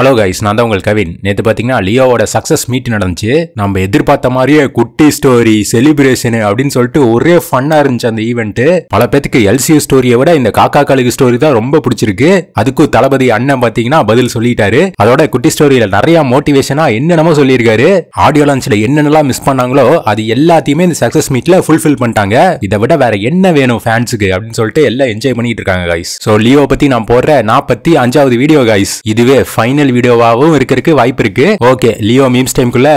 hello guys நான் தான் உங்கள் கவின் நேற்று பார்த்தீங்கன்னா லியோவோட சக்ஸஸ் மீட் நடந்துச்சு நம்ம எதிர்பார்த்த மாதிரியே குட்டி ஸ்டோரி செலிப்ரேஷனு அப்படின்னு சொல்லிட்டு ஒரே ஃபன்னாக இருந்துச்சு அந்த ஈவெண்ட்டு பல பேத்துக்கு எல்சிஎ ஸ்டோரியை விட இந்த காக்கா கழுகு ஸ்டோரி தான் ரொம்ப பிடிச்சிருக்கு அதுக்கும் தளபதி அண்ணன் பார்த்தீங்கன்னா பதில் சொல்லிட்டாரு அதோட குட்டி ஸ்டோரியில் நிறைய மோட்டிவேஷனாக என்னென்னமோ சொல்லியிருக்காரு ஆடியோ லான்ச்சில் என்னென்னலாம் மிஸ் பண்ணாங்களோ அது எல்லாத்தையுமே இந்த சக்ஸஸ் மீட்டில் ஃபுல்ஃபில் பண்ணிட்டாங்க இதை விட வேற என்ன வேணும் ஃபேன்ஸுக்கு அப்படின்னு சொல்லிட்டு எல்லாம் என்ஜாய் பண்ணிட்டு இருக்காங்க கைஸ் ஸோ லியோ பற்றி நான் போடுற நாற்பத்தி அஞ்சாவது வீடியோ கைஸ் இதுவே ஃபைனல் ஒரிஜினல் வீடியோவாகவும் இருக்கிறதுக்கு வாய்ப்பு இருக்கு ஓகே லியோ மீம்ஸ் டைம்குள்ள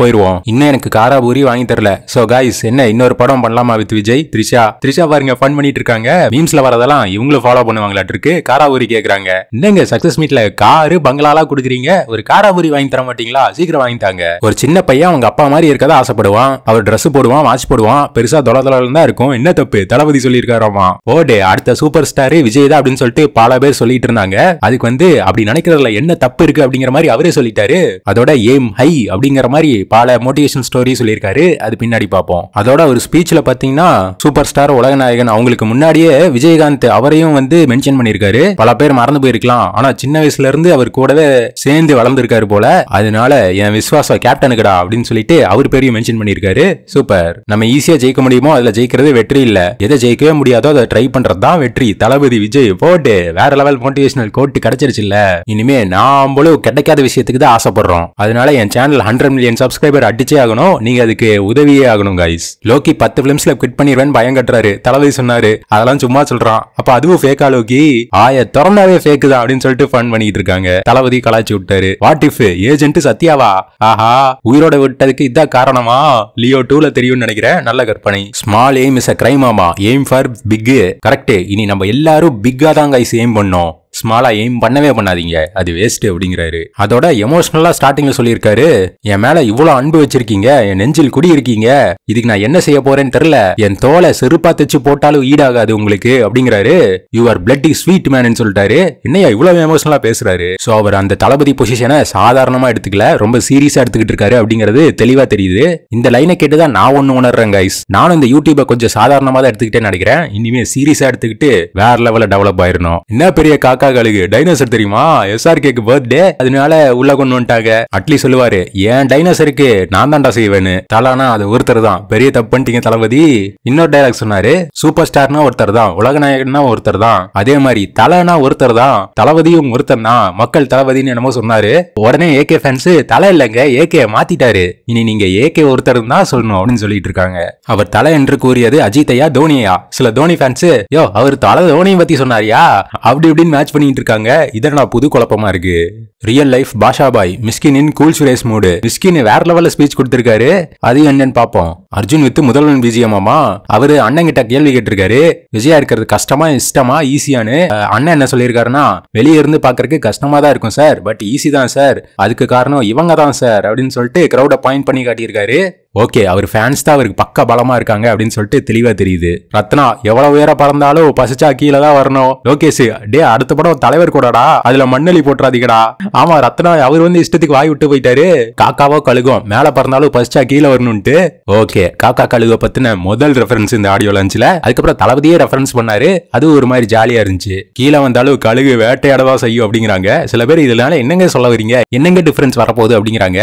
போயிருவோம் இன்னும் எனக்கு காராபூரி வாங்கி தரல சோ காய்ஸ் என்ன இன்னொரு படம் பண்ணலாமா வித் விஜய் த்ரிஷா த்ரிஷா பாருங்க ஃபன் பண்ணிட்டு இருக்காங்க மீம்ஸ்ல வரதெல்லாம் இவங்களும் ஃபாலோ பண்ணுவாங்களாட்டு இருக்கு காராபூரி கேக்குறாங்க என்னங்க சக்சஸ் மீட்ல காரு பங்களாலாம் கொடுக்குறீங்க ஒரு காராபூரி வாங்கி தர மாட்டீங்களா சீக்கிரம் வாங்கி தாங்க ஒரு சின்ன பையன் அவங்க அப்பா மாதிரி இருக்கதா ஆசைப்படுவான் அவர் ட்ரெஸ் போடுவான் வாட்ச் போடுவான் பெருசா தொல தான் இருக்கும் என்ன தப்பு தளபதி சொல்லியிருக்காராமா ஓடே oh அடுத்த சூப்பர் ஸ்டாரு விஜய் தான் அப்படின்னு சொல்லிட்டு பல பேர் சொல்லிட்டு இருந்தாங்க அதுக்கு வந்து அப்படி நினைக்கிறதுல என்ன தப்பு தப்பு இருக்கு அப்படிங்கிற மாதிரி அவரே சொல்லிட்டாரு அதோட ஏம் ஹை அப்படிங்கிற மாதிரி பல மோட்டிவேஷன் ஸ்டோரி சொல்லியிருக்காரு அது பின்னாடி பார்ப்போம் அதோட ஒரு ஸ்பீச்ல பாத்தீங்கன்னா சூப்பர் ஸ்டார் உலகநாயகன் அவங்களுக்கு முன்னாடியே விஜயகாந்த் அவரையும் வந்து மென்ஷன் பண்ணிருக்காரு பல பேர் மறந்து போயிருக்கலாம் ஆனா சின்ன வயசுல இருந்து அவர் கூடவே சேர்ந்து வளர்ந்துருக்காரு போல அதனால என் விஸ்வாசம் கேப்டனுக்குடா அப்படின்னு சொல்லிட்டு அவர் பேரையும் மென்ஷன் பண்ணிருக்காரு சூப்பர் நம்ம ஈஸியா ஜெயிக்க முடியுமோ அதுல ஜெயிக்கிறது வெற்றி இல்ல எதை ஜெயிக்கவே முடியாதோ அதை ட்ரை பண்றதுதான் வெற்றி தளபதி விஜய் போட்டு வேற லெவல் மோட்டிவேஷனல் கோட்டு கிடைச்சிருச்சு இல்ல இனிமே நான் ஆகும்போது கிடைக்காத விஷயத்துக்கு தான் ஆசைப்படுறோம் அதனால என் சேனல் ஹண்ட்ரட் மில்லியன் சப்ஸ்கிரைபர் அடிச்சே ஆகணும் நீங்க அதுக்கு உதவியே ஆகணும் கைஸ் லோக்கி பத்து பிலிம்ஸ்ல குவிட் பண்ணிடுவேன் பயம் கட்டுறாரு தளபதி சொன்னாரு அதெல்லாம் சும்மா சொல்றான் அப்ப அதுவும் ஃபேக்கா லோக்கி ஆய திறந்தாவே ஃபேக் தான் அப்படின்னு சொல்லிட்டு ஃபன் பண்ணிட்டு இருக்காங்க தளபதி கலாச்சி விட்டாரு வாட் இஃப் ஏஜென்ட் சத்யாவா ஆஹா உயிரோட விட்டதுக்கு இதான் காரணமா லியோ டூல தெரியும்னு நினைக்கிறேன் நல்ல கற்பனை small aim is a crime ஆமா எய்ம் ஃபார் பிக் கரெக்ட் இனி நம்ம எல்லாரும் பிக்கா தான் கைஸ் எய்ம் பண்ணோம் ஸ்மாலாக எய்ம் பண்ணவே பண்ணாதீங்க அது வேஸ்ட் அப்படிங்கிறாரு அதோட எமோஷனலா ஸ்டார்டிங்ல சொல்லியிருக்காரு என் மேலே இவ்வளோ அன்பு வச்சிருக்கீங்க என் நெஞ்சில் குடி இருக்கீங்க இதுக்கு நான் என்ன செய்ய போறேன்னு தெரில என் தோலை செருப்பா தச்சு போட்டாலும் ஈடாகாது உங்களுக்கு அப்படிங்கிறாரு your blood is sweet man சொல்லிட்டாரு என்னையா இவ்வளவு எமோஷனலா பேசுறாரு சோ அவர் அந்த தளபதி பொசிஷனை சாதாரணமா எடுத்துக்கல ரொம்ப சீரியஸா எடுத்துக்கிட்டு இருக்காரு அப்படிங்கிறது தெளிவா தெரியுது இந்த லைனை கேட்டுதான் நான் ஒண்ணு உணர்றேன் கைஸ் நானும் இந்த யூடியூப கொஞ்சம் சாதாரணமா தான் எடுத்துக்கிட்டே நினைக்கிறேன் இனிமே சீரியஸா எடுத்துக்கிட்டு வேற லெவல டெவலப் ஆயிரணும் என்ன பெரிய காக்கா அழகு அழகு டைனோசர் தெரியுமா எஸ்ஆர்கேக்கு பர்த்டே அதனால உள்ள கொண்டு வந்துட்டாங்க அட்லி சொல்லுவாரு ஏன் டைனோசருக்கு நான் தான்டா செய்வேன்னு தலானா அது ஒருத்தர் தான் பெரிய தப்பு தளபதி இன்னொரு டைலாக் சொன்னாரு சூப்பர் ஸ்டார்னா ஒருத்தர் தான் உலக நாயகன்னா ஒருத்தர் தான் அதே மாதிரி தலைனா ஒருத்தர் தான் தளபதியும் ஒருத்தர் தான் மக்கள் தளபதினு என்னமோ சொன்னாரு உடனே ஏகே ஃபேன்ஸ் தலை இல்லைங்க ஏகே மாத்திட்டாரு இனி நீங்க ஏகே ஒருத்தர் தான் சொல்லணும் அப்படின்னு சொல்லிட்டு இருக்காங்க அவர் தலை என்று கூறியது அஜித் ஐயா தோனியா சில தோனி ஃபேன்ஸ் யோ அவர் தலை தோனியை பத்தி சொன்னாரியா அப்படி இப்படின்னு மேட்ச் பண்ணி பண்ணிட்டு இருக்காங்க இதனால் புது குழப்பமா இருக்கு ரியல் லைஃப் பாஷாபாய் பாய் மிஸ்கினின் கூல் சுரேஷ் மூடு மிஸ்கின் வேற லெவல்ல ஸ்பீச் கொடுத்திருக்காரு அது என்னன்னு பார்ப்போம் அர்ஜுன் வித் முதல்வன் பிஜிஎம்மாமா அவரு அண்ணன் கிட்ட கேள்வி கேட்டிருக்காரு விஜயா இருக்கிறது கஷ்டமா இஷ்டமா ஈஸியான்னு அண்ணன் என்ன சொல்லியிருக்காருன்னா வெளியே இருந்து பாக்குறதுக்கு கஷ்டமா தான் இருக்கும் சார் பட் ஈஸி தான் சார் அதுக்கு காரணம் இவங்க தான் சார் அப்படின்னு சொல்லிட்டு கிரௌட பாயிண்ட் பண்ணி காட்டியிருக்காரு ஓகே அவர் ஃபேன்ஸ் தான் அவருக்கு பக்க பலமா இருக்காங்க அப்படின்னு சொல்லிட்டு தெளிவா தெரியுது ரத்னா எவ்வளவு உயர பறந்தாலும் பசிச்சா கீழே தான் வரணும் லோகேஷ் டே அடுத்த படம் தலைவர் கூடடா அதுல மண்ணலி போட்டுறாதீங்கடா ஆமா ரத்னா அவர் வந்து இஷ்டத்துக்கு வாய் விட்டு போயிட்டாரு காக்காவோ கழுகும் மேல பறந்தாலும் பசிச்சா கீழே வரணும்ட்டு ஓகே காக்கா கழுக பத்தின முதல் ரெஃபரன்ஸ் இந்த ஆடியோ லஞ்சில் அதுக்கப்புறம் தளபதியே ரெஃபரன்ஸ் பண்ணாரு அது ஒரு மாதிரி ஜாலியா இருந்துச்சு கீழே வந்தாலும் கழுகு வேட்டையாடவா செய்யும் அப்படிங்கிறாங்க சில பேர் இதனால என்னங்க சொல்ல வரீங்க என்னங்க டிஃபரன்ஸ் வரப்போகுது அப்படிங்கிறாங்க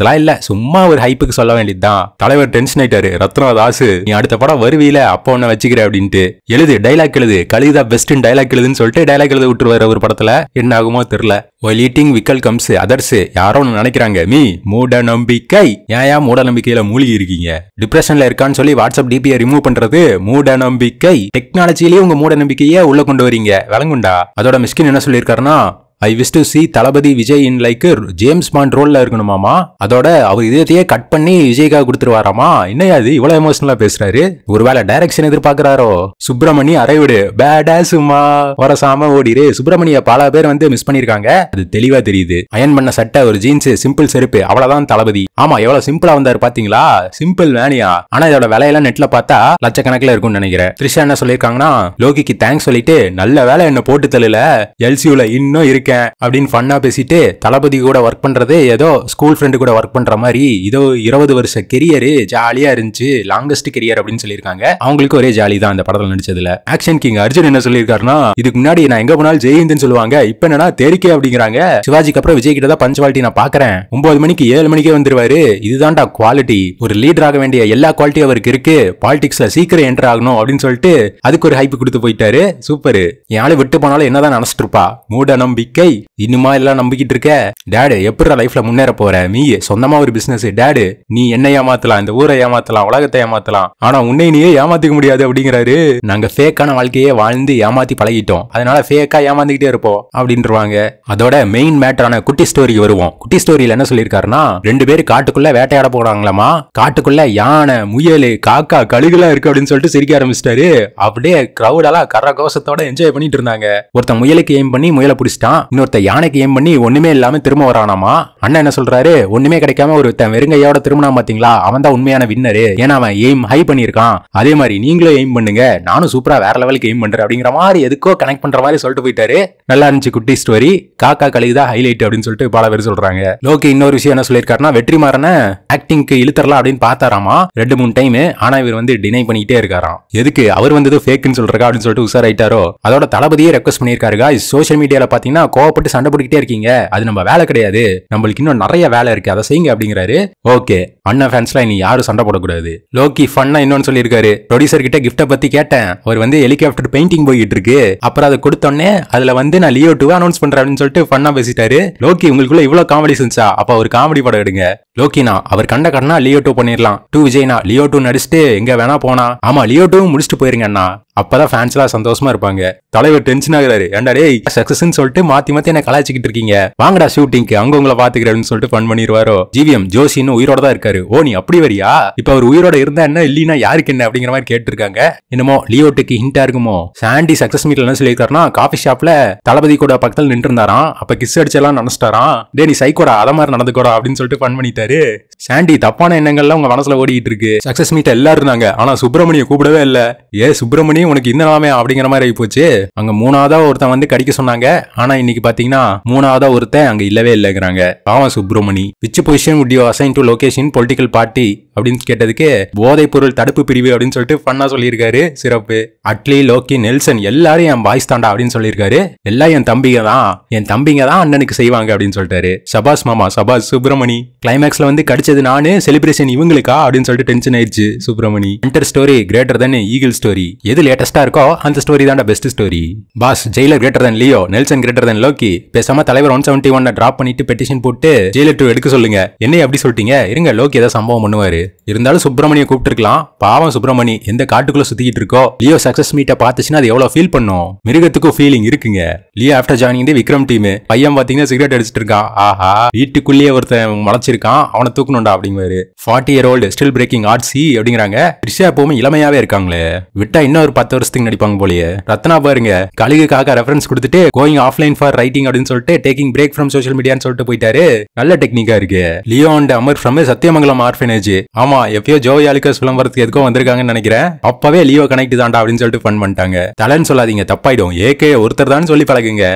எல்லாம் இல்ல சும்மா ஒரு ஹைப்புக்கு சொல்ல வேண்டியது வேண்டியது தான் தலைவர் டென்ஷன் ஆயிட்டாரு ரத்னா தாசு நீ அடுத்த படம் வருவியில அப்போ ஒன்ன வச்சுக்கிற அப்படின்ட்டு எழுது டைலாக் எழுது கலிதா பெஸ்ட் டைலாக் எழுதுன்னு சொல்லிட்டு டைலாக் எழுது விட்டுருவாரு ஒரு படத்துல என்ன ஆகுமோ தெரியல ஒய் லீட்டிங் விக்கல் கம்ஸ் அதர்ஸ் யாரோ ஒன்று நினைக்கிறாங்க மீ மூட நம்பிக்கை ஏன் மூட நம்பிக்கையில மூழ்கி இருக்கீங்க டிப்ரெஷன்ல இருக்கான்னு சொல்லி வாட்ஸ்அப் டிபியை ரிமூவ் பண்றது மூட நம்பிக்கை டெக்னாலஜிலேயே உங்க மூட நம்பிக்கையை உள்ள கொண்டு வரீங்க விளங்குண்டா அதோட மிஸ்கின் என்ன சொல்லியிருக்காருன்னா I wish to see Thalapathy Vijay in like James Bond ரோலில் இருக்கணுமாமா அதோட அவர் இதயத்தையே கட் பண்ணி விஜய்க்கா கொடுத்துருவாராமா என்னையா அது இவ்வளோ எமோஷனலாக பேசுறாரு ஒருவேளை டைரக்ஷன் எதிர்பார்க்கிறாரோ சுப்பிரமணி அரைவிடு பேடா சும்மா வர சாம ஓடிரு சுப்பிரமணிய பல பேர் வந்து மிஸ் பண்ணியிருக்காங்க அது தெளிவா தெரியுது அயன் பண்ண சட்டை ஒரு ஜீன்ஸ் சிம்பிள் செருப்பு அவ்வளவுதான் தளபதி ஆமா எவ்வளவு சிம்பிளா வந்தாரு பாத்தீங்களா சிம்பிள் வேணியா ஆனா இதோட விலையெல்லாம் நெட்ல பார்த்தா லட்சக்கணக்கில் இருக்கும்னு நினைக்கிறேன் த்ரிஷா என்ன சொல்லியிருக்காங்கன்னா லோகிக்கு தேங்க்ஸ் சொல்லிட்டு நல்ல வேலை என்ன போட்டு தள்ளல எல்சியூல இன்னும் இருக்கேன் அப்படின்னு ஃபன்னா பேசிட்டு தளபதி கூட ஒர்க் பண்றதே ஏதோ ஸ்கூல் ஃப்ரெண்டு கூட ஒர்க் பண்ற மாதிரி இதோ இருபது வருஷ கெரியரு ஜாலியா இருந்துச்சு லாங்கஸ்ட் கெரியர் அப்படின்னு சொல்லியிருக்காங்க அவங்களுக்கு ஒரே ஜாலி தான் அந்த படத்தில் நடிச்சதுல ஆக்ஷன் கிங் அர்ஜுன் என்ன சொல்லியிருக்காருன்னா இதுக்கு முன்னாடி நான் எங்க போனாலும் ஜெயந்த்னு சொல்லுவாங்க இப்ப என்னன்னா தேரிக்கை அப்படிங்கிறாங்க சிவாஜிக்கு அப்புறம் விஜய் கிட்ட தான் பஞ்சுவாலிட்டி நான் பாக்குறேன் ஒன்பது மணிக்கு ஏழு மணிக்கே வந்துருவாரு இதுதான்டா குவாலிட்டி ஒரு லீடர் ஆக வேண்டிய எல்லா குவாலிட்டி அவருக்கு இருக்கு பாலிடிக்ஸ்ல சீக்கிரம் என்டர் ஆகணும் அப்படின்னு சொல்லிட்டு அதுக்கு ஒரு ஹைப் கொடுத்து போயிட்டாரு சூப்பர் யாரும் விட்டு போனாலும் என்னதான் நினைச்சிட்டு இருப்பா மூட நம்பிக்கை டேய் இன்னுமா எல்லாம் நம்பிக்கிட்டு இருக்க டேடு எப்படா லைஃப்ல முன்னேற போற நீ சொந்தமா ஒரு பிசினஸ் டேடு நீ என்ன ஏமாத்தலாம் இந்த ஊரை ஏமாத்தலாம் உலகத்தை ஏமாத்தலாம் ஆனா உன்னை நீயே ஏமாத்திக்க முடியாது அப்படிங்கிறாரு நாங்க ஃபேக்கான வாழ்க்கையே வாழ்ந்து ஏமாத்தி பழகிட்டோம் அதனால ஃபேக்கா ஏமாந்துகிட்டே இருப்போம் அப்படின்றவாங்க அதோட மெயின் மேட்டரான குட்டி ஸ்டோரிக்கு வருவோம் குட்டி ஸ்டோரியில என்ன சொல்லியிருக்காருன்னா ரெண்டு பேர் காட்டுக்குள்ள வேட்டையாட போகிறாங்களாமா காட்டுக்குள்ள யானை முயல் காக்கா கழுகுலாம் இருக்கு அப்படின்னு சொல்லிட்டு சிரிக்க ஆரம்பிச்சிட்டாரு அப்படியே கிரௌடெல்லாம் கரகோஷத்தோட என்ஜாய் பண்ணிட்டு இருந்தாங்க ஒருத்தன் முயலுக்கு எய்ம் பண்ணி முயலை பிடிச்சிட்டான் இன்னொருத்த யானைக்கு ஏம் பண்ணி ஒண்ணுமே இல்லாம திரும்ப வரானாமா அண்ணன் என்ன சொல்றாரு ஒண்ணுமே கிடைக்காம ஒருத்தன் வெறுங்கையோட திரும்பினா பாத்தீங்களா அவன் தான் உண்மையான வின்னரு ஏன்னா அவன் எய்ம் ஹை பண்ணிருக்கான் அதே மாதிரி நீங்களும் எய்ம் பண்ணுங்க நானும் சூப்பரா வேற லெவலுக்கு எய்ம் பண்றேன் அப்படிங்கிற மாதிரி எதுக்கோ கனெக்ட் பண்ற மாதிரி சொல்லிட்டு போயிட்டாரு நல்லா இருந்துச்சு குட்டி ஸ்டோரி காக்கா கழுகுதான் ஹைலைட் அப்படின்னு சொல்லிட்டு பல பேர் சொல்றாங்க லோகி இன்னொரு விஷயம் என்ன சொல்லியிருக்காருன்னா மாறன ஆக்டிங்க்கு இழுத்தரலாம் அப்படின்னு பார்த்தாராமா ரெண்டு மூணு டைம் ஆனா இவர் வந்து டினை பண்ணிட்டே இருக்காராம் எதுக்கு அவர் வந்து ஃபேக்குன்னு சொல்றா அப்படின்னு சொல்லிட்டு உஷாராயிட்டாரோ அதோட தளபதியே ரெக்வஸ்ட் பண்ணியிருக்காருங்க சோஷியல் மீடியால பாத்தீங்கன்னா கோவப்பட்டு சண்டை போட்டுக்கிட்டே இருக்கீங்க அது நம்ம வேலை கிடையாது நம்மளுக்கு இன்னும் நிறைய வேலை இருக்கு அதை செய்யுங்க அப்படிங்கிறாரு ஓகே அண்ணா ஃபேன்ஸ்லாம் இனி யாரும் சண்டை போடக்கூடாது லோக்கி ஃபன்னா இன்னொன்னு சொல்லியிருக்காரு ப்ரொடியூசர் கிட்ட கிஃப்ட்டை பத்தி கேட்டேன் அவர் வந்து ஹெலிகாப்டர் பெயிண்டிங் போய்கிட்டு இருக்கு அப்புறம் அதை கொடுத்தோன்னே அதுல வந்து நான் லியோ டூ அனௌன்ஸ் பண்றேன் அப்படின்னு சொல்லிட்டு ஃபன்னா பேசிட்டாரு லோக்கி உங்களுக்குள்ள இவ்வளவு காமெடி செஞ்சா அப்ப ஒரு காமெடி படம் எடுங்க லோக்கினா அவர் கண்ட கண்ணா லியோ டூ பண்ணிடலாம் டூ விஜய்னா லியோ டூ நடிச்சுட்டு எங்க வேணா போனா ஆமா லியோ டூ முடிச்சுட்டு போயிருங்கண்ணா அப்பதான் ஃபேன்ஸ் எல்லாம் சந்தோஷமா இருப்பாங்க தலைவர் டென்ஷன் ஆகிறாரு ஏண்டாரே டே சக்சஸ்ன்னு சொல்லிட்டு மாத்தி மாத்தி என்ன கலாய்ச்சிக்கிட்டு இருக்கீங்க வாங்கடா ஷூட்டிங்க்கு அங்க உங்களை பாத்துக்கிறேன்னு சொல்லிட்டு ஃபன் பண்ணிடுவாரோ ஜிவிஎம் ஜோஷின்னு உயிரோட தான் இருக்காரு ஓ நீ அப்படி வரியா இப்ப அவர் உயிரோட இருந்தா என்ன இல்லீனா யாருக்கு என்ன அப்படிங்கிற மாதிரி கேட்டிருக்காங்க என்னமோ லியோட்டுக்கு ஹிண்டா இருக்குமோ சாண்டி சக்சஸ் மீட்ல என்ன சொல்லியிருக்காருனா காஃபி ஷாப்ல தளபதி கூட பக்கத்தில் நின்று இருந்தாராம் அப்ப கிஸ் அடிச்செல்லாம் நினைச்சிட்டாராம் டே நீ சைக்கோடா அத மாதிரி நடந்துக்கோடா அப்படின்னு சொல்லிட்டு ஃபன் பண்ணிட்டாரு பேசியிருந்தாரு சாண்டி தப்பான எண்ணங்கள்லாம் உங்க மனசுல ஓடிட்டு இருக்கு சக்சஸ் மீட் எல்லாரும் இருந்தாங்க ஆனா சுப்பிரமணிய கூப்பிடவே இல்ல ஏ சுப்பிரமணியம் உனக்கு இந்த நாமே அப்படிங்கிற மாதிரி ஆகி போச்சு அங்க மூணாவதா ஒருத்தன் வந்து கடிக்க சொன்னாங்க ஆனா இன்னைக்கு பாத்தீங்கன்னா மூணாவதா ஒருத்தன் அங்க இல்லவே இல்லைங்கிறாங்க பாவம் Subramani which position would you assign to location political party அப்படின்னு கேட்டதுக்கு போதை பொருள் தடுப்பு பிரிவு அப்படின்னு சொல்லிட்டு பண்ணா சொல்லியிருக்காரு சிறப்பு அட்லி லோக்கி நெல்சன் எல்லாரும் என் பாய்ஸ் தாண்டா அப்படின்னு சொல்லியிருக்காரு எல்லாம் என் தம்பிங்க தான் என் தம்பிங்க தான் அண்ணனுக்கு செய்வாங்க அப்படின்னு சொல்லிட்டாரு சபாஸ் மாமா சபாஸ் சுப்பிரமணி கிளைமேக்ஸ் பாக்ஸில் வந்து கிடைச்சது நானு செலிப்ரேஷன் இவங்களுக்கா அப்படின்னு சொல்லிட்டு டென்ஷன் ஆயிடுச்சு Subramani hunter story greater than eagle story எது லேட்டஸ்ட்டாக இருக்கோ அந்த ஸ்டோரி தான் best story boss Jailer greater than Leo Nelson greater than Loki பேசாம தலைவர் ஒன் செவன்டி ஒன்னை ட்ராப் பண்ணிட்டு பெட்டிஷன் போட்டு ஜெயிலர் டூ எடுக்க சொல்லுங்க என்ன அப்படி சொல்லிட்டீங்க இருங்க லோக்கி ஏதாவது சம்பவம் பண்ணுவாரு இருந்தாலும் சுப்பிரமணியை கூப்பிட்டுருக்கலாம் பாவம் சுப்பிரமணி எந்த காட்டுக்குள்ள சுத்திக்கிட்டு இருக்கோ லியோ சக்சஸ் மீட்டை பார்த்துச்சுன்னா அது எவ்வளவு ஃபீல் பண்ணும் மிருகத்துக்கும் ஃபீலிங் இருக்குங்க Leo after joining Vikram team பையன் பாத்தீங்கன்னா சிகரெட் அடிச்சிட்டு இருக்கான் ஆஹா வீட்டுக்குள்ளேயே ஒருத்தன் முளைச்சிருக்கான் அவனை தூக்கணும்டா அப்படிங்குவாரு forty year old still breaking hearts அப்படிங்கிறாங்க ரிஷா எப்பவுமே இளமையாவே இருக்காங்களே விட்டா இன்னும் ஒரு பத்து வருஷத்துக்கு நடிப்பாங்க போலயே ரத்னா பாருங்க கழுகுக்காக ரெஃபரன்ஸ் கொடுத்துட்டு கோயிங் ஆஃப்லைன் ஃபார் ரைட்டிங் அப்படின்னு சொல்லிட்டு டேக்கிங் பிரேக் ஃப்ரம் சோஷியல் மீடியான்னு சொல்லிட்டு போயிட்டாரு நல்ல டெக்னிக்கா இருக்கு Leo and Amar from Sathyamangalam orphanage ஆமா எப்பயோ ஜோய் அலிகஸ் ஃபிலம் வரதுக்கு எதுக்கோ வந்திருக்காங்கன்னு நினைக்கிறேன் அப்பவே லியோ கனெக்ட் தான்டா அப்படின்னு சொல்லிட்டு ஃபன் பண்ணிட்டாங்க தலைன்னு சொல்லாதீங்க தப்பாயிடும் ஏகே ஒருத்தர் தான் சொல்லி பழகுங்க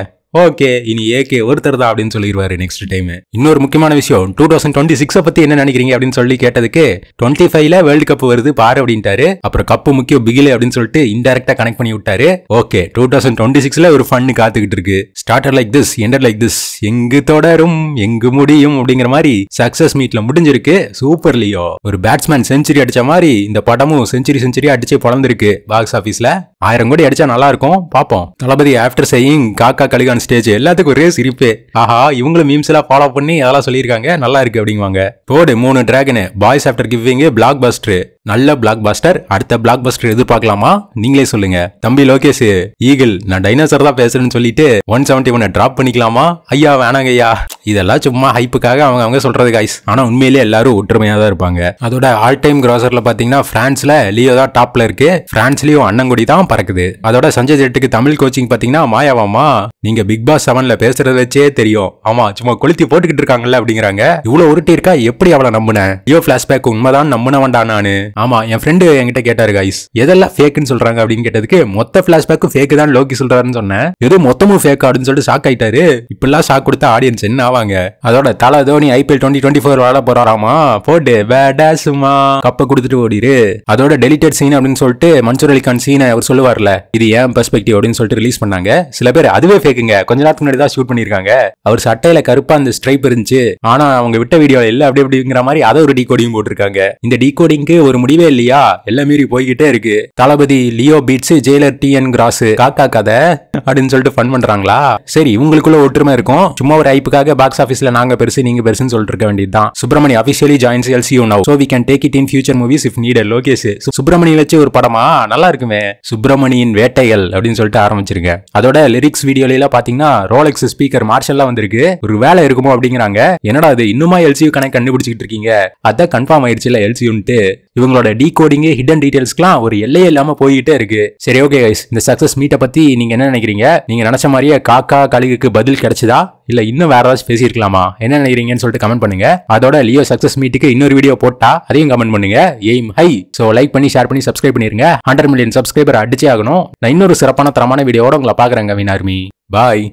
ஓகே இனி ஏகே ஒருத்தர் தான் அப்படின்னு சொல்லிடுவாரு நெக்ஸ்ட் டைம் இன்னொரு முக்கியமான விஷயம் டூ தௌசண்ட் டுவெண்ட்டி சிக்ஸை பத்தி என்ன நினைக்கிறீங்க அப்படின்னு சொல்லி கேட்டதுக்கு டுவெண்ட்டி ஃபைவ்ல வேர்ல்டு கப் வருது பாரு அப்படின்ட்டாரு அப்புறம் கப்பு முக்கியம் பிகிலே அப்படின்னு சொல்லிட்டு இன்டெரக்டா கனெக்ட் பண்ணி விட்டாரு ஓகே டூ தௌசண்ட் டுவெண்ட்டி சிக்ஸ்ல ஒரு ஃபன் காத்துக்கிட்டு இருக்கு starter like this ender like this எங்கு தொடரும் எங்கு முடியும் அப்படிங்கிற மாதிரி சக்சஸ் மீட்ல முடிஞ்சிருக்கு சூப்பர் லியோ ஒரு பேட்ஸ்மேன் செஞ்சுரி அடிச்ச மாதிரி இந்த படமும் செஞ்சுரி செஞ்சுரி அடிச்சு பழந்திருக்கு பாக்ஸ் ஆஃபீஸ்ல ஆயிரம் கோடி அடிச்சா நல்லா இருக்கும் பார்ப்போம் தளபதி ஆஃப்டர் செய்யிங் காக்கா கலிகான் ஸ்டேஜ் எல்லாத்துக்கும் ஒரே சிரிப்பு ஆஹா இவங்களும் மீம்ஸ் எல்லாம் ஃபாலோ பண்ணி அதெல்லாம் சொல்லியிருக்காங்க நல்லா இருக்கு அப்படிங்குவாங்க போடு மூணு dragon boys after giving blockbuster நல்ல பிளாக் பஸ்டர் அடுத்த பிளாக் பஸ்டர் எதிர்பார்க்கலாமா நீங்களே சொல்லுங்க தம்பி லோகேஷ் ஈகிள் நான் டைனோசர் தான் பேசுறேன்னு சொல்லிட்டு ஒன் செவன்டி ஒன் டிராப் பண்ணிக்கலாமா ஐயா வேணாங்க ஐயா இதெல்லாம் சும்மா ஹைப்புக்காக அவங்க அவங்க சொல்றது காய்ஸ் ஆனா உண்மையிலேயே எல்லாரும் ஒற்றுமையா தான் இருப்பாங்க அதோட ஆல் டைம் கிராசர்ல பாத்தீங்கன்னா பிரான்ஸ்ல லியோ தான் டாப்ல இருக்கு பிரான்ஸ்லயும் அண்ணங்குடி தான் பறக்குது அதோட சஞ்சய் ஜெட்டுக்கு தமிழ் கோச்சிங் பாத்தீங்கன்னா மாயாவாமா நீங்க பிக் பாஸ் செவன்ல பேசுறத வச்சே தெரியும் ஆமா சும்மா கொளுத்தி போட்டுக்கிட்டு இருக்காங்கல்ல அப்படிங்கிறாங்க இவ்வளவு உருட்டி இருக்கா எப்படி அவளை நம்பினேன் ஐயோ பிளாஷ்பேக் உண்மைதான் வேண்டாம் நானு ஆமா என் ஃப்ரெண்டு என்கிட்ட கேட்டாரு கைஸ் எதெல்லாம் ஃபேக்குன்னு சொல்றாங்க அப்படின்னு கேட்டதுக்கு மொத்த பிளாஷ்பேக்கும் ஃபேக்கு தான் லோக்கி சொல்றாருன்னு சொன்னேன் எது மொத்தமும் ஃபேக் அப்படின்னு சொல்லிட்டு ஷாக் ஆயிட்டாரு இப்படிலாம் ஷாக் கொடுத்த ஆடியன்ஸ் என்ன ஆவாங்க அதோட Thala Dhoni IPL twenty twenty four விளாட போறாராமா போட்டு வேடாசுமா கப்பை கொடுத்துட்டு ஓடிரு அதோட டெலிட்டட் சீன் அப்படின்னு சொல்லிட்டு மன்சூர் அலிகான் சீனை அவர் சொல்லுவார்ல இது ஏன் பெர்ஸ்பெக்டிவ் அப்படின்னு சொல்லிட்டு ரிலீஸ் பண்ணாங்க சில பேர் அதுவே ஃபேக்குங்க கொஞ்ச நேரத்துக்கு முன்னாடி தான் ஷூட் பண்ணிருக்காங்க அவர் சட்டையில கருப்பா அந்த ஸ்ட்ரைப் இருந்துச்சு ஆனா அவங்க விட்ட வீடியோ இல்ல அப்படி அப்படிங்கிற மாதிரி அதை ஒரு டீகோடிங் போட்டிருக்காங்க இந்த டீகோடிங்க்கு ஒரு முடிவே இல்லையா எல்லாம் மீறி போய்கிட்டே இருக்கு Thalapathy Leo beats Jailer T N gross காக்கா கதை அப்படின்னு சொல்லிட்டு ஃபன் பண்றாங்களா சரி இவங்களுக்குள்ள ஒற்றுமை இருக்கும் சும்மா ஒரு ஐப்புக்காக பாக்ஸ் ஆஃபீஸ்ல நாங்க பெருசு நீங்க பெருசுன்னு சொல்லிட்டு இருக்க வேண்டியதுதான் Subramani officially joins LCU now so we can take it in future movies if need Lokesh Subramani வச்சு ஒரு படமா நல்லா இருக்குமே சுப்ர சுப்பிரமணியின் வேட்டைகள் அப்படின்னு சொல்லிட்டு ஆரம்பிச்சிருங்க அதோட லிரிக்ஸ் எல்லாம் பாத்தீங்கன்னா ரோலெக்ஸ் ஸ்பீக்கர் மார்ஷல்லாம் வந்திருக்கு ஒரு வேலை இருக்குமோ அப்படிங்கிறாங்க என்னடா அது இன்னுமா எல்சியூ கணக்கு கண்டுபிடிச்சிட்டு இருக்கீங்க அதான் கன்ஃபார்ம் இல்ல எல்சியூன்ட்டு இவங்களோட டீ கோடிங் ஹிடன் டீடைல்ஸ்க்குலாம் ஒரு எல்லையே இல்லாம போய்கிட்டே இருக்கு சரி ஓகே இந்த சக்சஸ் மீட்டை பத்தி நீங்க என்ன நினைக்கிறீங்க நீங்க நினைச்ச மாதிரியே காக்கா கழுகுக்கு பதில் கிடைச்சதா இல்லை இன்னும் வேற ஏதாச்சும் பேசியிருக்கலாமா என்ன நினைக்கிறீங்கன்னு சொல்லிட்டு கமெண்ட் பண்ணுங்க அதோட லியோ சக்ஸஸ் மீட்டுக்கு இன்னொரு வீடியோ போட்டா அதையும் கமெண்ட் பண்ணுங்க எய்ம் ஹை ஸோ லைக் பண்ணி ஷேர் பண்ணி சப்ஸ்கிரைப் பண்ணிருங்க ஹண்ட்ரட் மில்லியன் சப்ஸ்கிரைபர் அடிச்சே ஆகணும் நான் இன்னொரு சிறப்பான தரமான வீடியோட உங்களை பார்க்குறேங்க வினார்மி பாய்